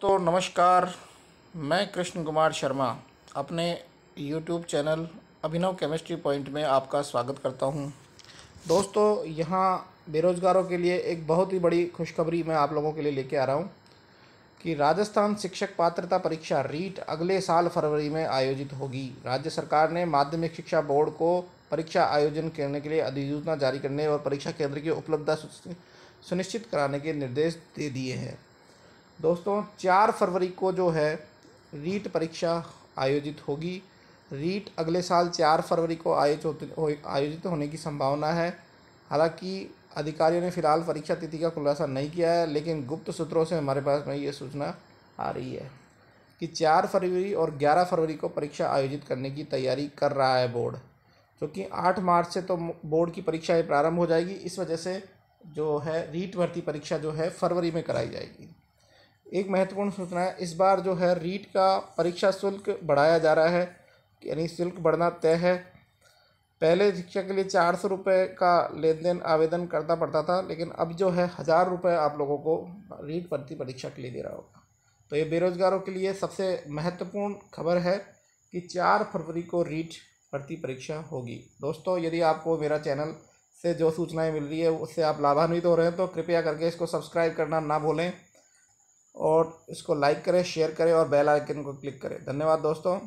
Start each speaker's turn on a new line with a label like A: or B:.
A: दोस्तों नमस्कार मैं कृष्ण कुमार शर्मा अपने YouTube channel Abhinav chemistry point में आपका स्वागत करता हूं दोस्तों यहां बेरोज़गारों के लिए एक बहुत ही बड़ी खुशखबरी मैं आप लोगों के लिए लेके आ रहा हूं कि राजस्थान शिक्षक पात्रता परीक्षा रीट अगले साल फरवरी में आयोजित होगी राज्य सरकार ने माध्यमिक शिक्षा बोर्ड को परीक्षा आयोजन करने के लिए अधिसूचना जारी करने और परीक्षा केंद्र की उपलब्धता सुनिश्चित कराने के निर्देश दे दिए हैं दोस्तों चार फरवरी को जो है रीट परीक्षा आयोजित होगी रीट अगले साल चार फरवरी को आयोजित हो, आयोजित होने की संभावना है हालांकि अधिकारियों ने फिलहाल परीक्षा तिथि का खुलासा नहीं किया है लेकिन गुप्त सूत्रों से हमारे पास में ये सूचना आ रही है कि चार फरवरी और ग्यारह फरवरी को परीक्षा आयोजित करने की तैयारी कर रहा है बोर्ड क्योंकि आठ मार्च से तो बोर्ड की परीक्षाएँ प्रारंभ हो जाएगी इस वजह से जो है रीट भर्ती परीक्षा जो है फरवरी में कराई जाएगी एक महत्वपूर्ण सूचना है इस बार जो है रीट का परीक्षा शुल्क बढ़ाया जा रहा है यानी शुल्क बढ़ना तय है पहले शिक्षा के लिए चार सौ रुपये का लेन देन आवेदन करना पड़ता था लेकिन अब जो है हज़ार रुपये आप लोगों को रीट भर्ती परीक्षा के लिए दे रहा होगा तो ये बेरोज़गारों के लिए सबसे महत्वपूर्ण खबर है कि चार फरवरी को रीट भर्ती परीक्षा होगी दोस्तों यदि आपको मेरा चैनल से जो सूचनाएं मिल रही है उससे आप लाभान्वित हो रहे हैं तो कृपया करके इसको सब्सक्राइब करना ना भूलें और इसको लाइक करें शेयर करें और बेल आइकन को क्लिक करें धन्यवाद दोस्तों